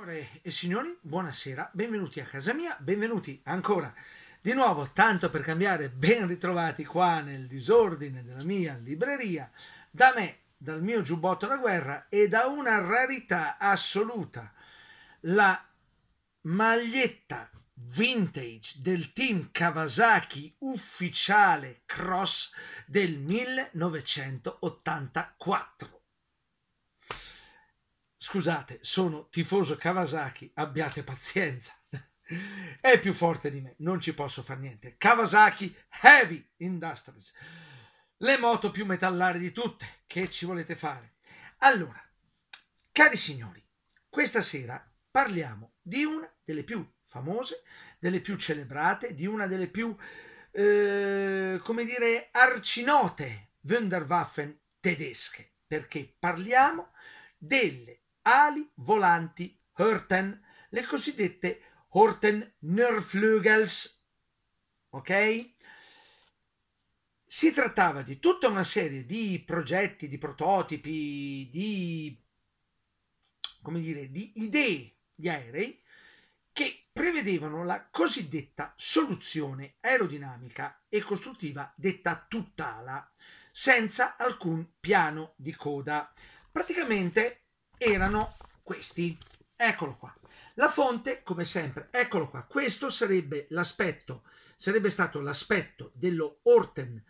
Signore e signori, buonasera, benvenuti a casa mia, benvenuti ancora di nuovo, tanto per cambiare, ben ritrovati qua nel disordine della mia libreria, da me, dal mio giubbotto da guerra e da una rarità assoluta, la maglietta vintage del team Kawasaki ufficiale cross del 1984. Scusate, sono tifoso Kawasaki, abbiate pazienza. È più forte di me, non ci posso fare niente. Kawasaki Heavy Industries. Le moto più metallari di tutte, che ci volete fare? Allora, cari signori, questa sera parliamo di una delle più famose, delle più celebrate, di una delle più, eh, come dire, arcinote Wunderwaffen tedesche, perché parliamo delle ali volanti Horten, le cosiddette Horten Nörflügels. Ok? Si trattava di tutta una serie di progetti, di prototipi, di, come dire, di idee di aerei che prevedevano la cosiddetta soluzione aerodinamica e costruttiva detta tutt'ala, senza alcun piano di coda. Praticamente erano questi. Eccolo qua. La fonte, come sempre, eccolo qua. Questo sarebbe l'aspetto, sarebbe stato l'aspetto dello Orten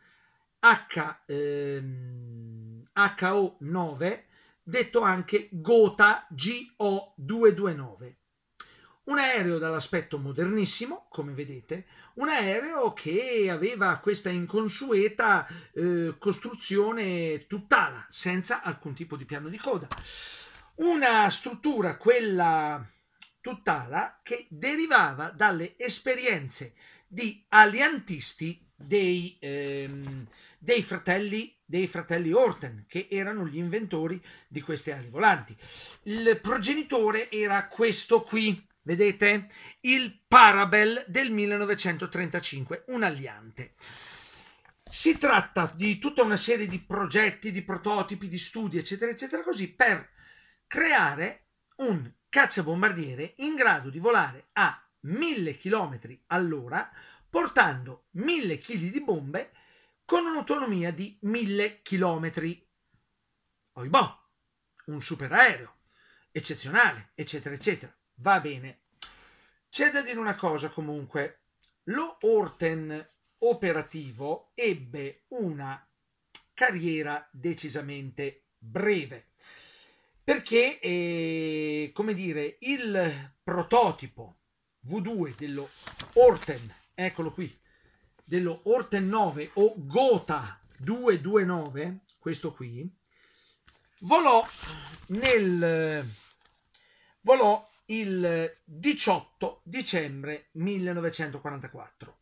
H, ehm, HO9, detto anche Gota GO229. Un aereo dall'aspetto modernissimo, come vedete, un aereo che aveva questa inconsueta eh, costruzione tutt'ala, senza alcun tipo di piano di coda una struttura, quella tutt'ala, che derivava dalle esperienze di aliantisti dei, ehm, dei, fratelli, dei fratelli Orten, che erano gli inventori di queste ali volanti. Il progenitore era questo qui, vedete? Il Parabel del 1935, un aliante. Si tratta di tutta una serie di progetti, di prototipi, di studi, eccetera, eccetera, così per creare un cacciabombardiere in grado di volare a 1000 km all'ora portando 1000 kg di bombe con un'autonomia di 1000 km. Oibò, un superaereo, eccezionale, eccetera, eccetera. Va bene. C'è da dire una cosa comunque. Lo Orten operativo ebbe una carriera decisamente breve perché, eh, come dire, il prototipo V2 dello Orten, eccolo qui, dello Orten 9 o Gota 229, questo qui, volò nel volò il 18 dicembre 1944,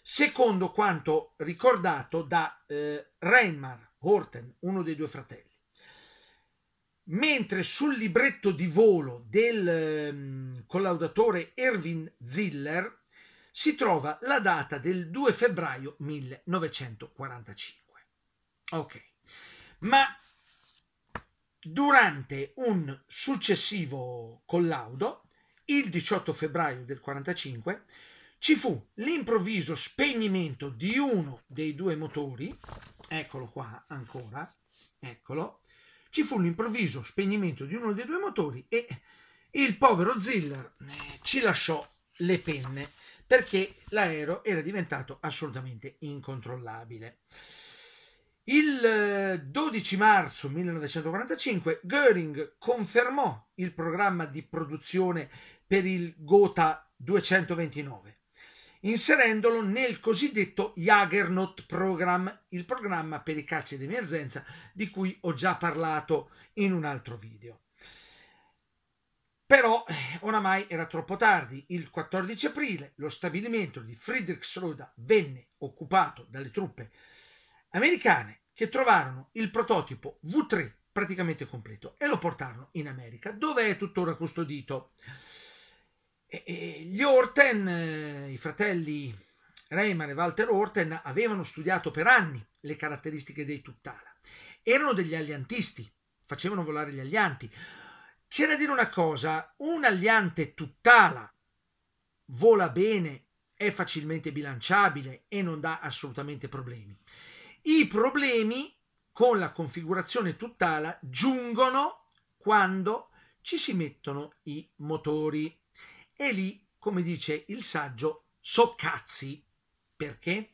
secondo quanto ricordato da eh, Reinmar Horten, uno dei due fratelli mentre sul libretto di volo del ehm, collaudatore Erwin Ziller si trova la data del 2 febbraio 1945. Ok, ma durante un successivo collaudo, il 18 febbraio del 1945, ci fu l'improvviso spegnimento di uno dei due motori, eccolo qua ancora, eccolo, ci fu l'improvviso spegnimento di uno dei due motori e il povero Ziller eh, ci lasciò le penne perché l'aereo era diventato assolutamente incontrollabile. Il 12 eh, marzo 1945 Göring confermò il programma di produzione per il Gotha 229 inserendolo nel cosiddetto Juggernaut Program, il programma per i cacci d'emergenza di cui ho già parlato in un altro video. Però eh, oramai era troppo tardi. Il 14 aprile lo stabilimento di Friedrichsroda venne occupato dalle truppe americane che trovarono il prototipo V3 praticamente completo e lo portarono in America, dove è tuttora custodito. E, e gli Orten, eh, i fratelli Reiman e Walter Orten, avevano studiato per anni le caratteristiche dei Tuttara. Erano degli aliantisti, facevano volare gli alianti. C'è da dire una cosa, un aliante Tuttala vola bene, è facilmente bilanciabile e non dà assolutamente problemi. I problemi con la configurazione Tuttala giungono quando ci si mettono i motori. E lì, come dice il saggio, soccazzi. Perché?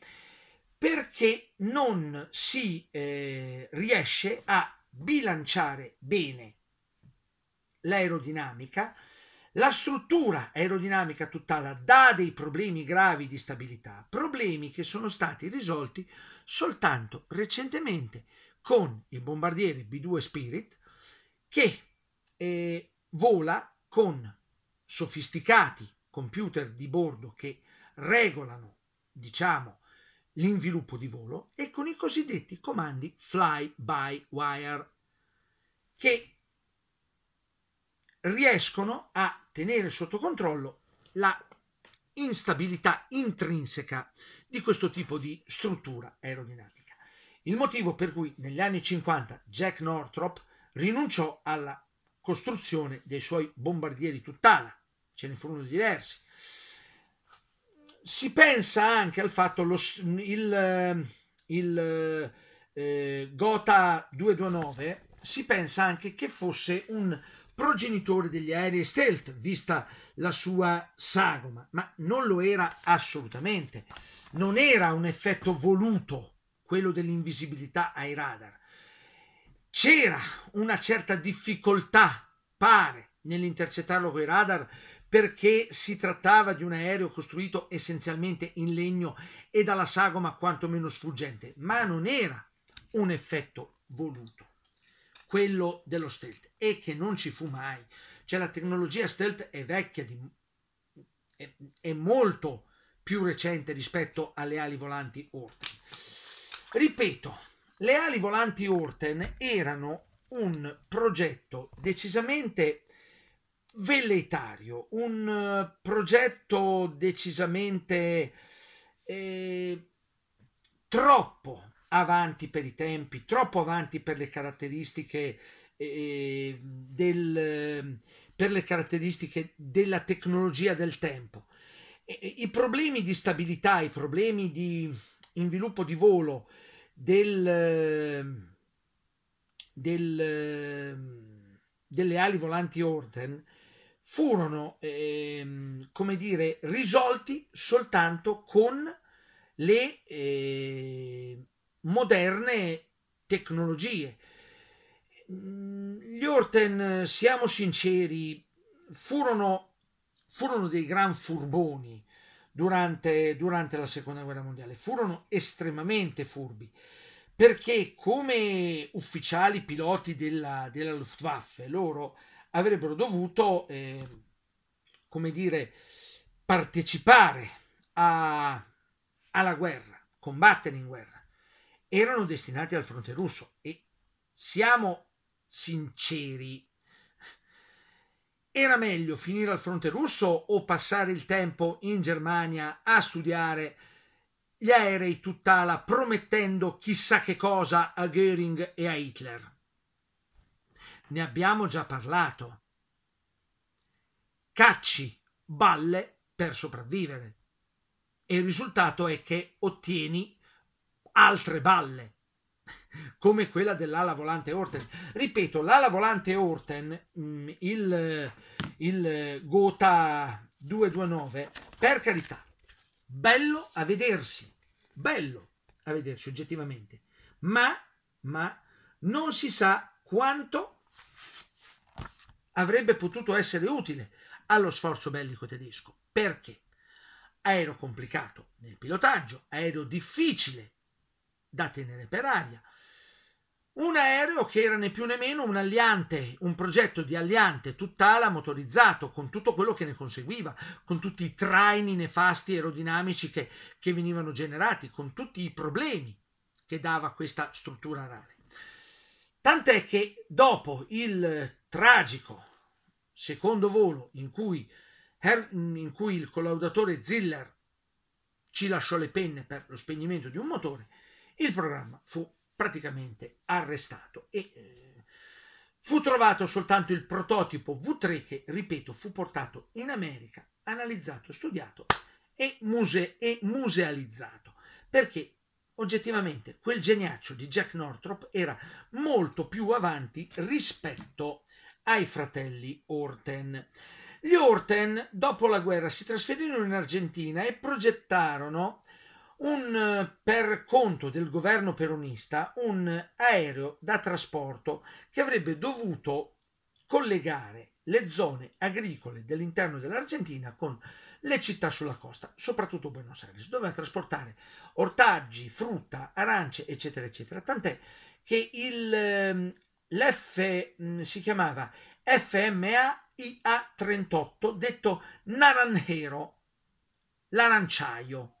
Perché non si eh, riesce a bilanciare bene l'aerodinamica, la struttura aerodinamica tutt'ala dà dei problemi gravi di stabilità, problemi che sono stati risolti soltanto recentemente con il bombardiere B2 Spirit che eh, vola con sofisticati computer di bordo che regolano, diciamo, l'inviluppo di volo e con i cosiddetti comandi fly by wire che riescono a tenere sotto controllo la instabilità intrinseca di questo tipo di struttura aerodinamica. Il motivo per cui negli anni 50 Jack Northrop rinunciò alla costruzione dei suoi bombardieri tutt'ala, ce ne furono diversi. Si pensa anche al fatto che il, il eh, Gotha 229 si pensa anche che fosse un progenitore degli aerei stealth, vista la sua sagoma, ma non lo era assolutamente. Non era un effetto voluto quello dell'invisibilità ai radar. C'era una certa difficoltà, pare, nell'intercettarlo con i radar perché si trattava di un aereo costruito essenzialmente in legno e dalla sagoma quantomeno sfuggente, ma non era un effetto voluto, quello dello stealth, e che non ci fu mai. Cioè la tecnologia stealth è vecchia, di, è, è molto più recente rispetto alle ali volanti Orten. Ripeto, le ali volanti Orten erano un progetto decisamente velleitario, un eh, progetto decisamente eh, troppo avanti per i tempi, troppo avanti per le caratteristiche eh, del, per le caratteristiche della tecnologia del tempo. I problemi di stabilità, i problemi di inviluppo di volo del, del, delle ali volanti Orden furono, ehm, come dire, risolti soltanto con le eh, moderne tecnologie. Gli Orten, siamo sinceri, furono, furono dei gran furboni durante, durante la seconda guerra mondiale, furono estremamente furbi perché come ufficiali piloti della, della Luftwaffe loro avrebbero dovuto, eh, come dire, partecipare a, alla guerra, combattere in guerra, erano destinati al fronte russo e siamo sinceri, era meglio finire al fronte russo o passare il tempo in Germania a studiare gli aerei tutt'ala promettendo chissà che cosa a Goering e a Hitler? ne abbiamo già parlato. Cacci balle per sopravvivere e il risultato è che ottieni altre balle come quella dell'ala volante Orten. Ripeto, l'ala volante Orten, mm, il, il Gota 229, per carità, bello a vedersi, bello a vedersi oggettivamente, ma, ma non si sa quanto avrebbe potuto essere utile allo sforzo bellico tedesco. Perché? Aereo complicato nel pilotaggio, aereo difficile da tenere per aria. Un aereo che era né più né meno un aliante, un progetto di aliante tutt'ala motorizzato, con tutto quello che ne conseguiva, con tutti i traini nefasti aerodinamici che, che venivano generati, con tutti i problemi che dava questa struttura rara. Tant'è che dopo il tragico secondo volo in cui, Her- in cui il collaudatore Ziller ci lasciò le penne per lo spegnimento di un motore, il programma fu praticamente arrestato e eh, fu trovato soltanto il prototipo V3 che, ripeto, fu portato in America, analizzato, studiato e, muse- e musealizzato, perché oggettivamente quel geniaccio di Jack Northrop era molto più avanti rispetto a ai fratelli Orten. Gli Orten, dopo la guerra, si trasferirono in Argentina e progettarono un, per conto del governo peronista un aereo da trasporto che avrebbe dovuto collegare le zone agricole dell'interno dell'Argentina con le città sulla costa, soprattutto Buenos Aires, doveva trasportare ortaggi, frutta, arance, eccetera, eccetera. Tant'è che il, l'F mm, si chiamava FMA IA38, detto naranjero, l'aranciaio,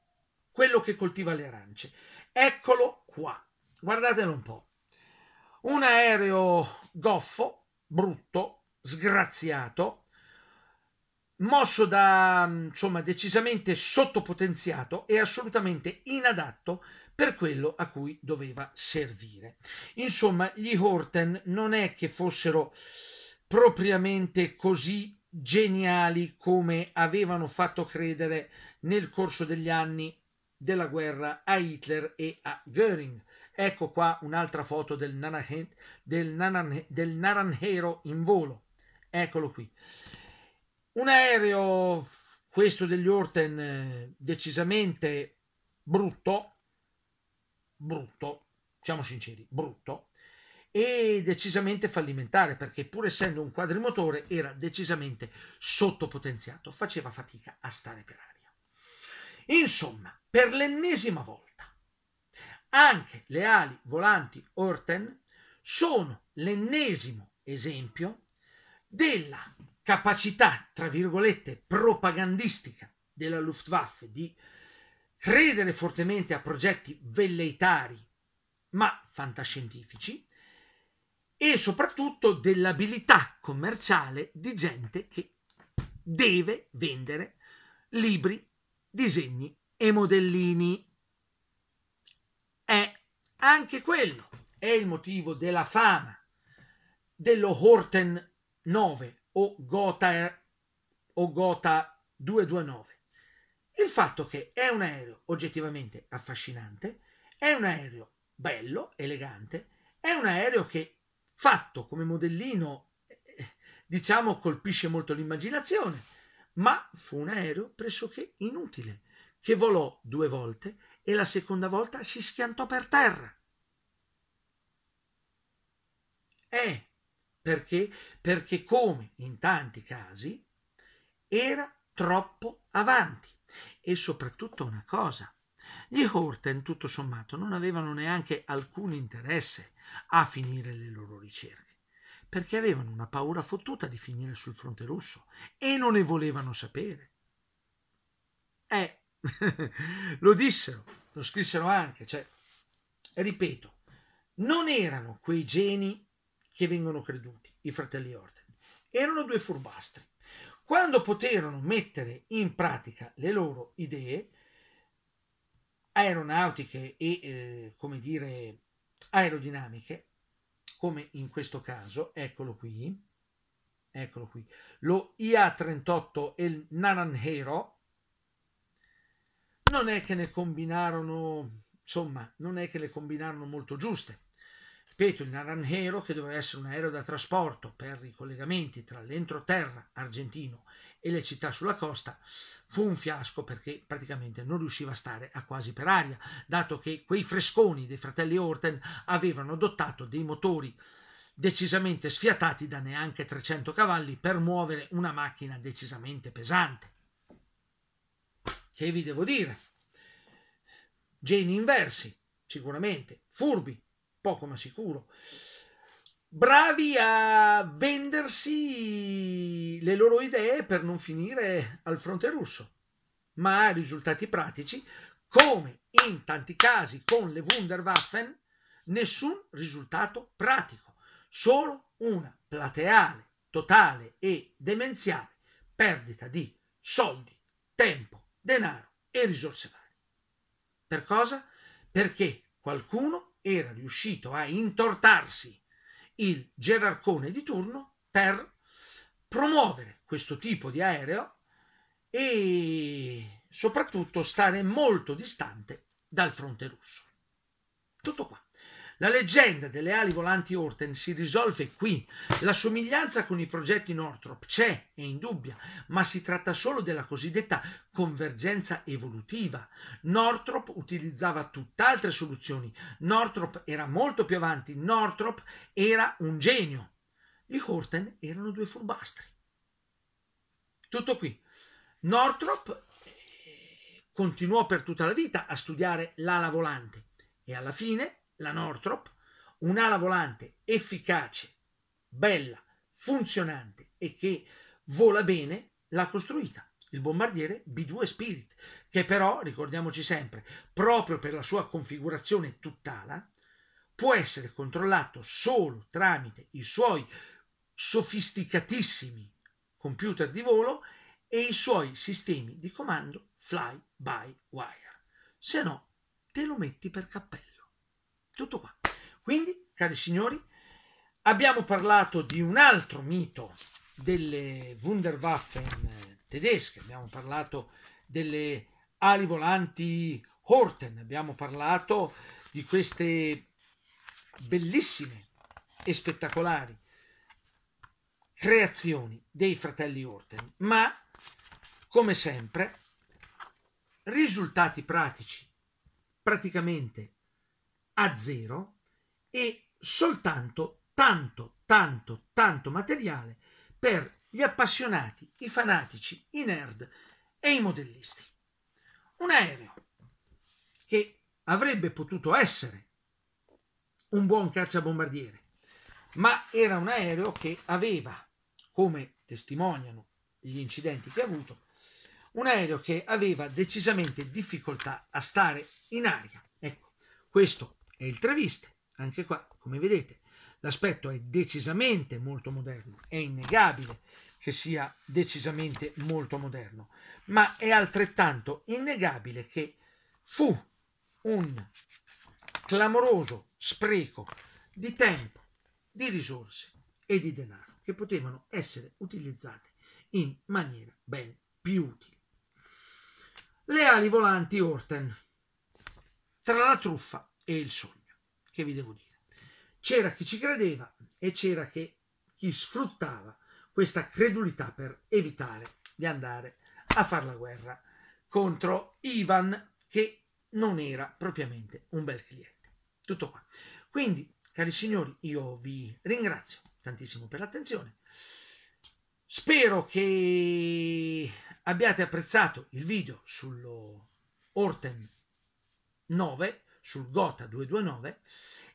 quello che coltiva le arance. Eccolo qua, guardatelo un po'. Un aereo goffo, brutto, sgraziato, mosso da mm, insomma decisamente sottopotenziato e assolutamente inadatto per quello a cui doveva servire. Insomma, gli Horten non è che fossero propriamente così geniali come avevano fatto credere nel corso degli anni della guerra a Hitler e a Göring. Ecco qua un'altra foto del, Naran, del, Naran, del Naranjero in volo. Eccolo qui. Un aereo, questo degli Orten, eh, decisamente brutto, brutto, siamo sinceri, brutto, e decisamente fallimentare perché pur essendo un quadrimotore era decisamente sottopotenziato, faceva fatica a stare per aria. Insomma, per l'ennesima volta, anche le ali volanti Orten sono l'ennesimo esempio della capacità, tra virgolette, propagandistica della Luftwaffe di credere fortemente a progetti velleitari ma fantascientifici e soprattutto dell'abilità commerciale di gente che deve vendere libri, disegni e modellini. È anche quello, è il motivo della fama dello Horten 9 o Gota, o Gota 229. Il fatto che è un aereo oggettivamente affascinante, è un aereo bello, elegante, è un aereo che fatto come modellino, eh, diciamo, colpisce molto l'immaginazione, ma fu un aereo pressoché inutile, che volò due volte e la seconda volta si schiantò per terra. È perché? Perché come in tanti casi era troppo avanti. E soprattutto una cosa, gli Horten tutto sommato non avevano neanche alcun interesse a finire le loro ricerche perché avevano una paura fottuta di finire sul fronte russo e non ne volevano sapere. Eh, lo dissero, lo scrissero anche, cioè, ripeto, non erano quei geni che vengono creduti, i fratelli Orten. Erano due furbastri. Quando poterono mettere in pratica le loro idee aeronautiche e, eh, come dire, aerodinamiche, come in questo caso, eccolo qui, eccolo qui, lo IA-38 e il Naranjero, non è che ne combinarono, insomma, non è che le combinarono molto giuste ripeto, il Naranjero, che doveva essere un aereo da trasporto per i collegamenti tra l'entroterra argentino e le città sulla costa, fu un fiasco perché praticamente non riusciva a stare a quasi per aria, dato che quei fresconi dei fratelli Orten avevano adottato dei motori decisamente sfiatati da neanche 300 cavalli per muovere una macchina decisamente pesante. Che vi devo dire? Geni inversi, sicuramente, furbi, poco ma sicuro. Bravi a vendersi le loro idee per non finire al fronte russo, ma a risultati pratici, come in tanti casi con le Wunderwaffen, nessun risultato pratico, solo una plateale, totale e demenziale perdita di soldi, tempo, denaro e risorse varie. Per cosa? Perché qualcuno era riuscito a intortarsi il gerarcone di turno per promuovere questo tipo di aereo e soprattutto stare molto distante dal fronte russo. Tutto qua. La leggenda delle ali volanti Orten si risolve qui. La somiglianza con i progetti Northrop c'è, è indubbia, ma si tratta solo della cosiddetta convergenza evolutiva. Northrop utilizzava tutt'altre soluzioni. Northrop era molto più avanti, Northrop era un genio. Gli Horten erano due furbastri. Tutto qui. Northrop eh, continuò per tutta la vita a studiare l'ala volante e alla fine la Northrop, un'ala volante efficace, bella, funzionante e che vola bene, l'ha costruita il bombardiere B2 Spirit, che però, ricordiamoci sempre, proprio per la sua configurazione tutt'ala, può essere controllato solo tramite i suoi sofisticatissimi computer di volo e i suoi sistemi di comando fly by wire. Se no, te lo metti per cappello. Tutto qua. Quindi, cari signori, abbiamo parlato di un altro mito delle Wunderwaffen eh, tedesche, abbiamo parlato delle ali volanti Horten, abbiamo parlato di queste bellissime e spettacolari creazioni dei fratelli Horten, ma come sempre risultati pratici praticamente a zero e soltanto tanto, tanto, tanto materiale per gli appassionati, i fanatici, i nerd e i modellisti. Un aereo che avrebbe potuto essere un buon cacciabombardiere, ma era un aereo che aveva, come testimoniano gli incidenti che ha avuto, un aereo che aveva decisamente difficoltà a stare in aria. Ecco, questo e il interviste. Anche qua, come vedete, l'aspetto è decisamente molto moderno, è innegabile che sia decisamente molto moderno, ma è altrettanto innegabile che fu un clamoroso spreco di tempo, di risorse e di denaro che potevano essere utilizzate in maniera ben più utile. Le ali volanti Orten. Tra la truffa e il sogno. Che vi devo dire? C'era chi ci credeva e c'era chi sfruttava questa credulità per evitare di andare a fare la guerra contro Ivan che non era propriamente un bel cliente. Tutto qua. Quindi, cari signori, io vi ringrazio tantissimo per l'attenzione. Spero che abbiate apprezzato il video sullo Orten 9 sul Gota 229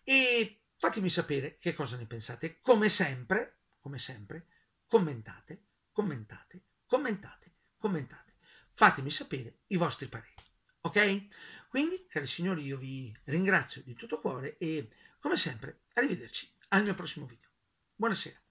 e fatemi sapere che cosa ne pensate. Come sempre, come sempre, commentate, commentate, commentate, commentate. Fatemi sapere i vostri pareri. Ok? Quindi, cari signori, io vi ringrazio di tutto cuore e come sempre, arrivederci al mio prossimo video. Buonasera.